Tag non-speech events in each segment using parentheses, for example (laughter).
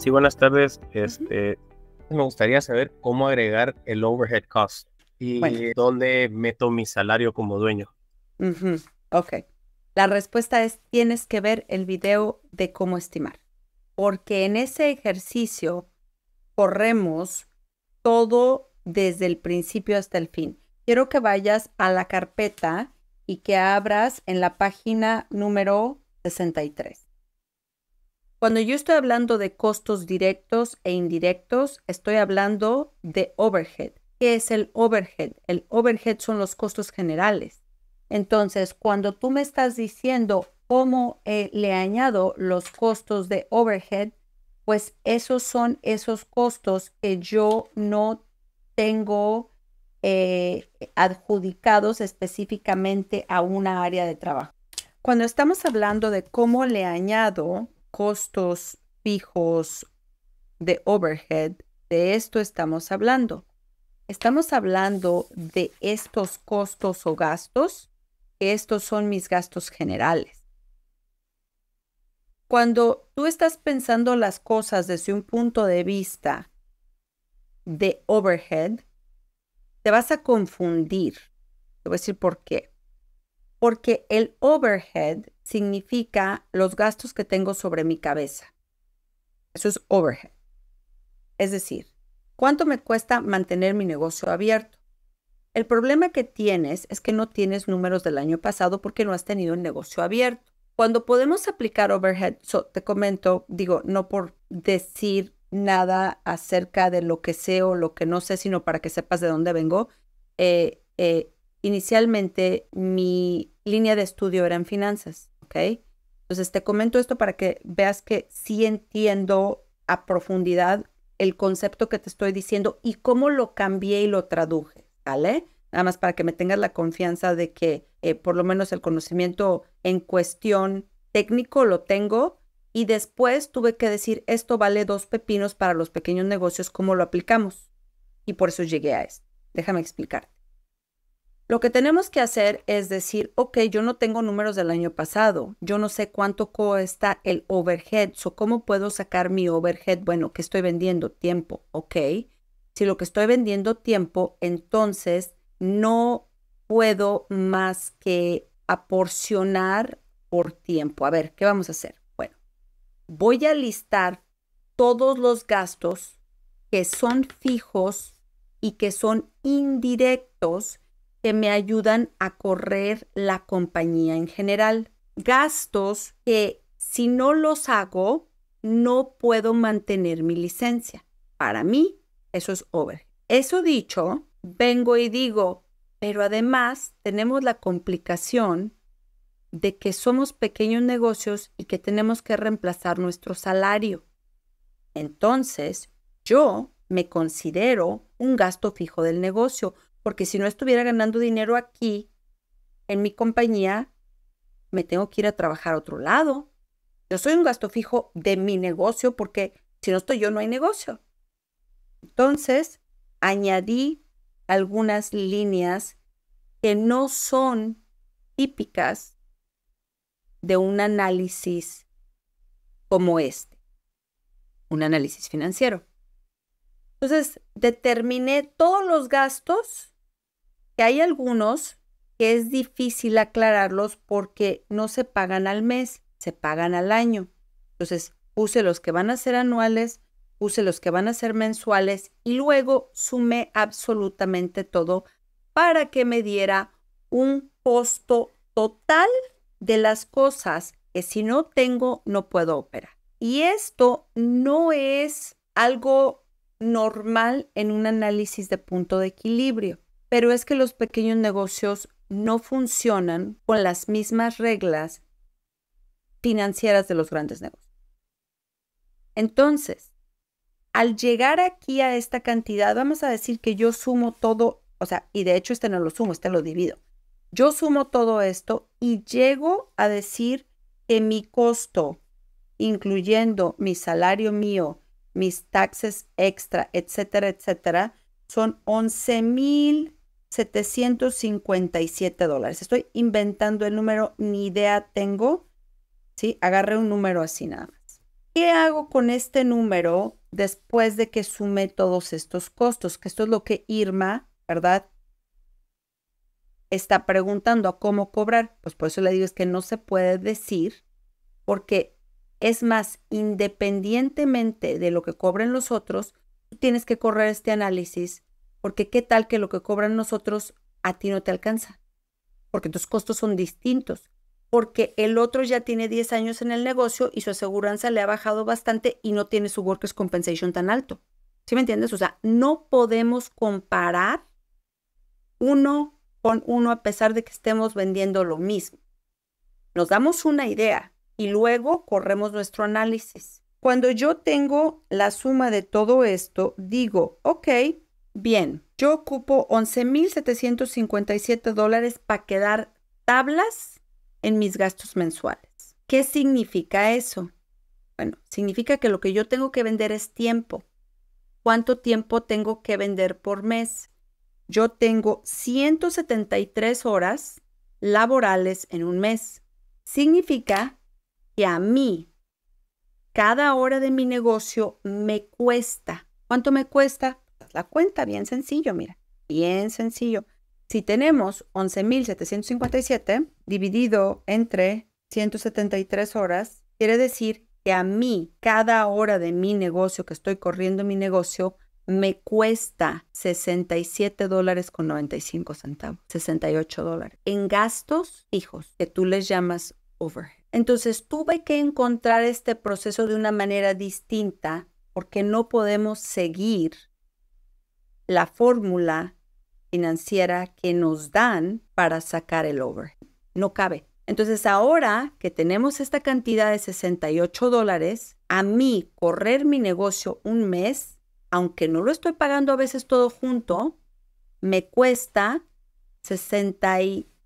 Sí, buenas tardes. Este, Me gustaría saber cómo agregar el overhead cost y dónde meto mi salario como dueño. Ok. La respuesta es, tienes que ver el video de cómo estimar, porque en ese ejercicio corremos todo desde el principio hasta el fin. Quiero que vayas a la carpeta y que abras en la página número 63. Cuando yo estoy hablando de costos directos e indirectos, estoy hablando de overhead. ¿Qué es el overhead? El overhead son los costos generales. Entonces, cuando tú me estás diciendo cómo eh, le añado los costos de overhead, pues esos son esos costos que yo no tengo eh, adjudicados específicamente a una área de trabajo. Cuando estamos hablando de cómo le añado costos fijos de overhead, de esto estamos hablando. Estamos hablando de estos costos o gastos. Estos son mis gastos generales. Cuando tú estás pensando las cosas desde un punto de vista de overhead, te vas a confundir. Te voy a decir por qué. Porque el overhead significa los gastos que tengo sobre mi cabeza. Eso es overhead. Es decir, ¿cuánto me cuesta mantener mi negocio abierto? El problema que tienes es que no tienes números del año pasado porque no has tenido el negocio abierto. Cuando podemos aplicar overhead, so, te comento, digo, no por decir nada acerca de lo que sé o lo que no sé, sino para que sepas de dónde vengo. Eh, eh, inicialmente mi línea de estudio era en finanzas. Entonces te comento esto para que veas que sí entiendo a profundidad el concepto que te estoy diciendo y cómo lo cambié y lo traduje, ¿vale? Nada más para que me tengas la confianza de que eh, por lo menos el conocimiento en cuestión técnico lo tengo y después tuve que decir esto vale dos pepinos para los pequeños negocios, ¿cómo lo aplicamos? Y por eso llegué a esto. Déjame explicarte. Lo que tenemos que hacer es decir, ok, yo no tengo números del año pasado, yo no sé cuánto cuesta el overhead, o cómo puedo sacar mi overhead, bueno, que estoy vendiendo tiempo, ok. Si lo que estoy vendiendo tiempo, entonces no puedo más que aporcionar por tiempo. A ver, ¿qué vamos a hacer? Bueno, voy a listar todos los gastos que son fijos y que son indirectos que me ayudan a correr la compañía en general. Gastos que si no los hago, no puedo mantener mi licencia. Para mí, eso es over. Eso dicho, vengo y digo, pero además tenemos la complicación de que somos pequeños negocios y que tenemos que reemplazar nuestro salario. Entonces, yo me considero un gasto fijo del negocio, porque si no estuviera ganando dinero aquí, en mi compañía, me tengo que ir a trabajar a otro lado. Yo soy un gasto fijo de mi negocio porque si no estoy yo no hay negocio. Entonces, añadí algunas líneas que no son típicas de un análisis como este, un análisis financiero. Entonces, determiné todos los gastos que hay algunos que es difícil aclararlos porque no se pagan al mes, se pagan al año. Entonces, puse los que van a ser anuales, puse los que van a ser mensuales y luego sumé absolutamente todo para que me diera un costo total de las cosas que si no tengo no puedo operar. Y esto no es algo normal en un análisis de punto de equilibrio pero es que los pequeños negocios no funcionan con las mismas reglas financieras de los grandes negocios. Entonces, al llegar aquí a esta cantidad, vamos a decir que yo sumo todo, o sea, y de hecho este no lo sumo, este lo divido. Yo sumo todo esto y llego a decir que mi costo, incluyendo mi salario mío, mis taxes extra, etcétera, etcétera, son 11 mil 757 dólares. Estoy inventando el número, ni idea tengo. ¿sí? Agarré un número así nada más. ¿Qué hago con este número después de que sume todos estos costos? Que esto es lo que Irma, ¿verdad? Está preguntando a cómo cobrar. Pues por eso le digo es que no se puede decir porque es más, independientemente de lo que cobren los otros, tienes que correr este análisis porque qué tal que lo que cobran nosotros a ti no te alcanza. Porque tus costos son distintos. Porque el otro ya tiene 10 años en el negocio y su aseguranza le ha bajado bastante y no tiene su workers compensation tan alto. ¿Sí me entiendes? O sea, no podemos comparar uno con uno a pesar de que estemos vendiendo lo mismo. Nos damos una idea y luego corremos nuestro análisis. Cuando yo tengo la suma de todo esto, digo, ok, Bien, yo ocupo 11.757 dólares para quedar tablas en mis gastos mensuales. ¿Qué significa eso? Bueno, significa que lo que yo tengo que vender es tiempo. ¿Cuánto tiempo tengo que vender por mes? Yo tengo 173 horas laborales en un mes. Significa que a mí cada hora de mi negocio me cuesta. ¿Cuánto me cuesta? La cuenta bien sencillo, mira, bien sencillo. Si tenemos 11.757 dividido entre 173 horas, quiere decir que a mí cada hora de mi negocio, que estoy corriendo mi negocio, me cuesta 67 dólares con 95 centavos, 68 dólares en gastos fijos, que tú les llamas overhead. Entonces tuve que encontrar este proceso de una manera distinta porque no podemos seguir la fórmula financiera que nos dan para sacar el over. No cabe. Entonces ahora que tenemos esta cantidad de 68 dólares, a mí correr mi negocio un mes, aunque no lo estoy pagando a veces todo junto, me cuesta 60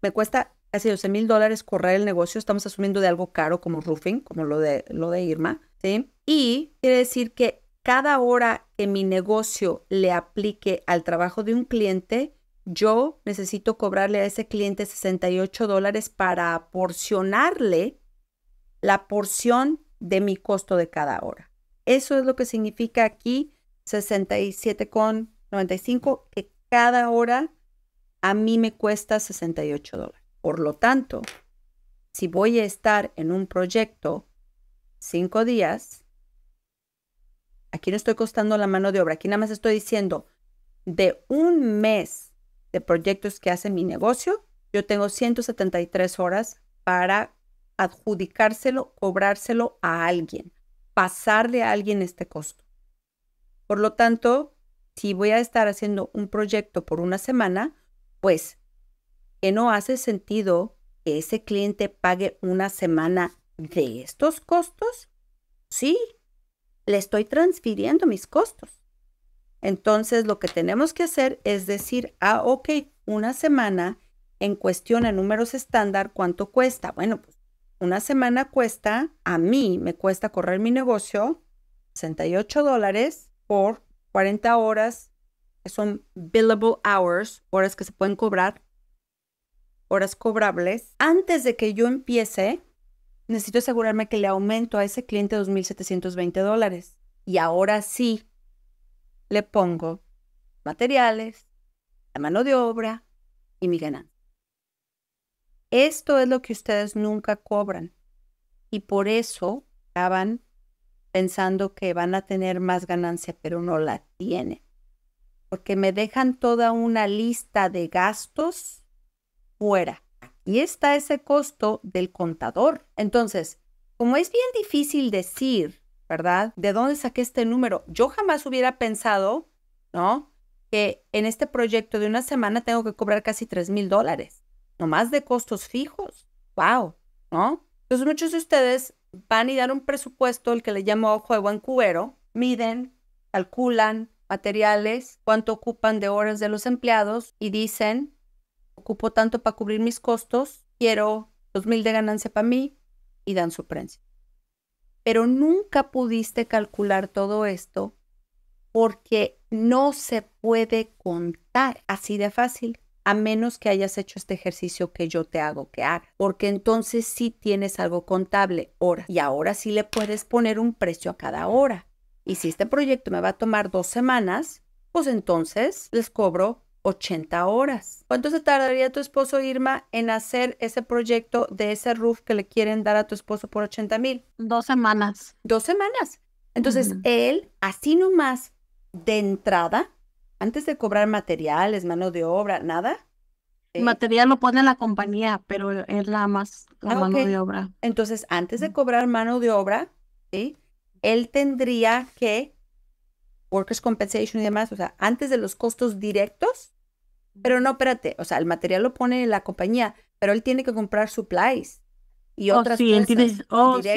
me cuesta casi 12 mil dólares correr el negocio. Estamos asumiendo de algo caro como roofing, como lo de, lo de Irma, ¿sí? Y quiere decir que cada hora que mi negocio le aplique al trabajo de un cliente, yo necesito cobrarle a ese cliente 68 dólares para porcionarle la porción de mi costo de cada hora. Eso es lo que significa aquí 67,95, que cada hora a mí me cuesta 68 dólares. Por lo tanto, si voy a estar en un proyecto cinco días, Aquí no estoy costando la mano de obra. Aquí nada más estoy diciendo, de un mes de proyectos que hace mi negocio, yo tengo 173 horas para adjudicárselo, cobrárselo a alguien, pasarle a alguien este costo. Por lo tanto, si voy a estar haciendo un proyecto por una semana, pues que no hace sentido que ese cliente pague una semana de estos costos. Sí, le estoy transfiriendo mis costos. Entonces, lo que tenemos que hacer es decir, ah, ok, una semana en cuestión a números estándar, ¿cuánto cuesta? Bueno, pues una semana cuesta, a mí me cuesta correr mi negocio, 68 dólares por 40 horas, que son billable hours, horas que se pueden cobrar, horas cobrables. Antes de que yo empiece, necesito asegurarme que le aumento a ese cliente 2.720 dólares. Y ahora sí, le pongo materiales, la mano de obra y mi ganancia. Esto es lo que ustedes nunca cobran. Y por eso acaban pensando que van a tener más ganancia, pero no la tienen. Porque me dejan toda una lista de gastos fuera y está ese costo del contador. Entonces, como es bien difícil decir, ¿verdad? ¿De dónde saqué este número? Yo jamás hubiera pensado, ¿no? Que en este proyecto de una semana tengo que cobrar casi 3 mil dólares, nomás de costos fijos. ¡Wow! ¿No? Entonces muchos de ustedes van y dan un presupuesto, el que le llamo ojo de buen cubero, miden, calculan materiales, cuánto ocupan de horas de los empleados y dicen, ocupo tanto para cubrir mis costos, quiero dos mil de ganancia para mí y dan su prensa. Pero nunca pudiste calcular todo esto porque no se puede contar así de fácil, a menos que hayas hecho este ejercicio que yo te hago que haga. porque entonces sí tienes algo contable hora y ahora sí le puedes poner un precio a cada hora. Y si este proyecto me va a tomar dos semanas, pues entonces les cobro 80 horas. ¿Cuánto se tardaría tu esposo Irma en hacer ese proyecto de ese roof que le quieren dar a tu esposo por 80 mil? Dos semanas. Dos semanas. Entonces, él, así nomás, de entrada, antes de cobrar materiales, mano de obra, nada. El eh, Material lo pone la compañía, pero es la más la ah, mano de obra. Entonces, antes de cobrar mano de obra, ¿sí? él tendría que workers compensation y demás, o sea, antes de los costos directos, pero no, espérate, o sea, el material lo pone la compañía, pero él tiene que comprar supplies y oh, otras sí, cosas. Él tiene, oh, sí,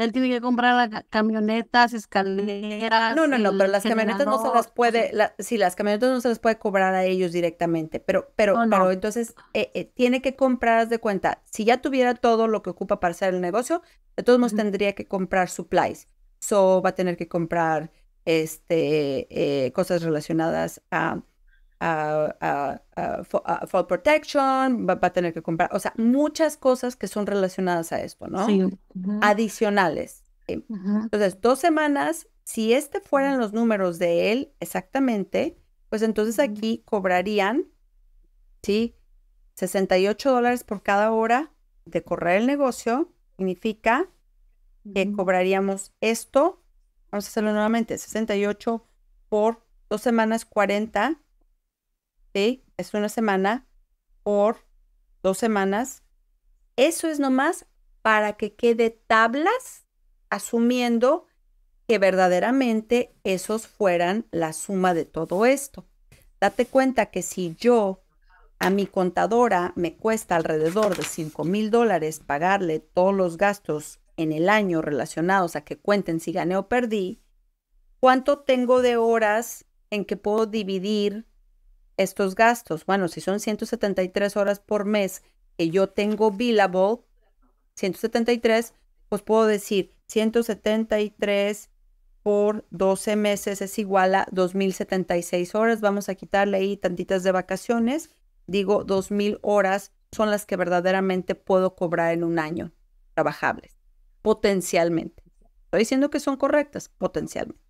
él tiene que comprar, camionetas, escaleras. No, no, no, pero las camionetas no se las puede, sí, las camionetas no se las puede cobrar a ellos directamente, pero, pero, oh, entonces eh, eh, tiene que comprar de cuenta. Si ya tuviera todo lo que ocupa para hacer el negocio, de todos modos tendría que comprar supplies. So va a tener que comprar este eh, cosas relacionadas a uh, fall protection, va, a tener que comprar, o sea, muchas cosas que son relacionadas a esto, ¿no? Sí. Adicionales. Eh, entonces, dos semanas, si este fueran los números de él exactamente, pues entonces aquí cobrarían, ¿sí? 68 dólares por cada hora de correr el negocio significa que cobraríamos esto. Vamos a hacerlo nuevamente, 68 por dos semanas 40 es una semana por dos semanas. Eso es nomás para que quede tablas, asumiendo que verdaderamente esos fueran la suma de todo esto. Date cuenta que si yo a mi contadora me cuesta alrededor de $5,000 mil dólares pagarle todos los gastos en el año relacionados a que cuenten si gané o perdí, ¿cuánto tengo de horas en que puedo dividir estos gastos. Bueno, si son 173 horas por mes que yo tengo billable, 173, pues puedo decir 173 por 12 meses es igual a 2076 horas. Vamos a quitarle ahí tantitas de vacaciones. Digo, 2000 horas son las que verdaderamente puedo cobrar en un año trabajables, potencialmente. Estoy diciendo que son correctas, potencialmente.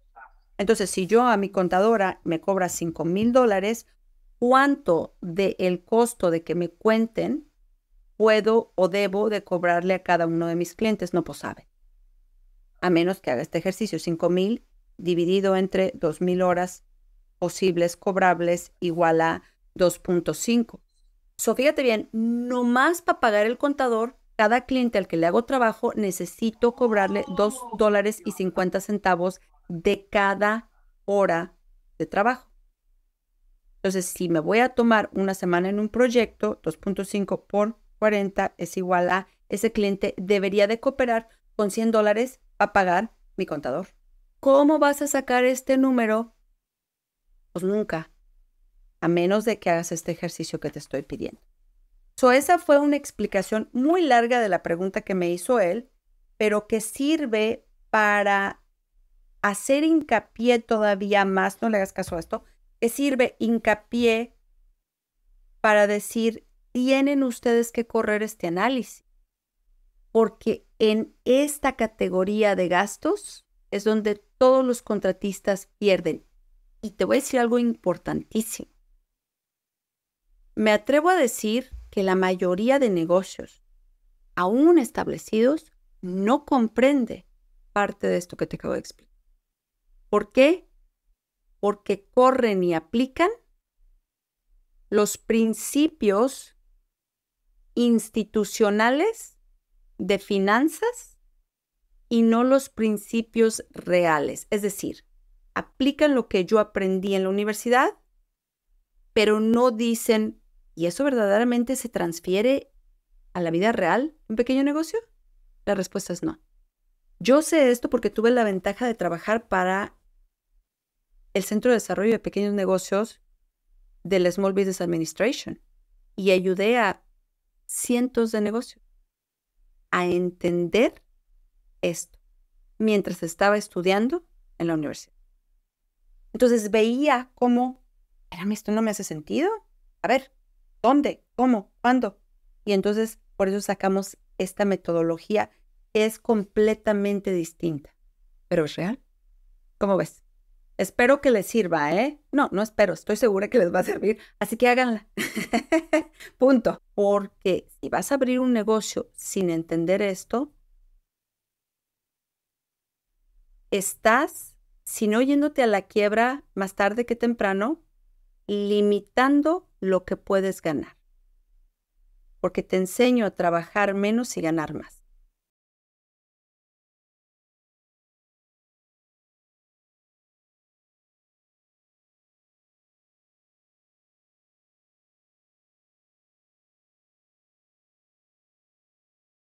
Entonces, si yo a mi contadora me cobra 5,000 mil dólares, cuánto del el costo de que me cuenten puedo o debo de cobrarle a cada uno de mis clientes, no pues sabe. A menos que haga este ejercicio, 5,000 dividido entre 2,000 horas posibles cobrables igual a 2.5. So, fíjate bien, nomás para pagar el contador, cada cliente al que le hago trabajo necesito cobrarle 2 dólares y 50 centavos de cada hora de trabajo. Entonces, si me voy a tomar una semana en un proyecto, 2.5 por 40 es igual a ese cliente debería de cooperar con 100 dólares a pagar mi contador. ¿Cómo vas a sacar este número? Pues nunca, a menos de que hagas este ejercicio que te estoy pidiendo. So, esa fue una explicación muy larga de la pregunta que me hizo él, pero que sirve para hacer hincapié todavía más, no le hagas caso a esto, que sirve hincapié para decir, tienen ustedes que correr este análisis, porque en esta categoría de gastos es donde todos los contratistas pierden. Y te voy a decir algo importantísimo. Me atrevo a decir que la mayoría de negocios, aún establecidos, no comprende parte de esto que te acabo de explicar. ¿Por qué? porque corren y aplican los principios institucionales de finanzas y no los principios reales. Es decir, aplican lo que yo aprendí en la universidad, pero no dicen, ¿y eso verdaderamente se transfiere a la vida real, un pequeño negocio? La respuesta es no. Yo sé esto porque tuve la ventaja de trabajar para el Centro de Desarrollo de Pequeños Negocios de la Small Business Administration y ayudé a cientos de negocios a entender esto mientras estaba estudiando en la universidad. Entonces veía cómo, mí esto no me hace sentido. A ver, ¿dónde? ¿Cómo? ¿Cuándo? Y entonces por eso sacamos esta metodología que es completamente distinta, pero es real. ¿Cómo ves? Espero que les sirva, ¿eh? No, no espero, estoy segura que les va a servir, así que háganla. (laughs) Punto. Porque si vas a abrir un negocio sin entender esto, estás, si no yéndote a la quiebra más tarde que temprano, limitando lo que puedes ganar. Porque te enseño a trabajar menos y ganar más.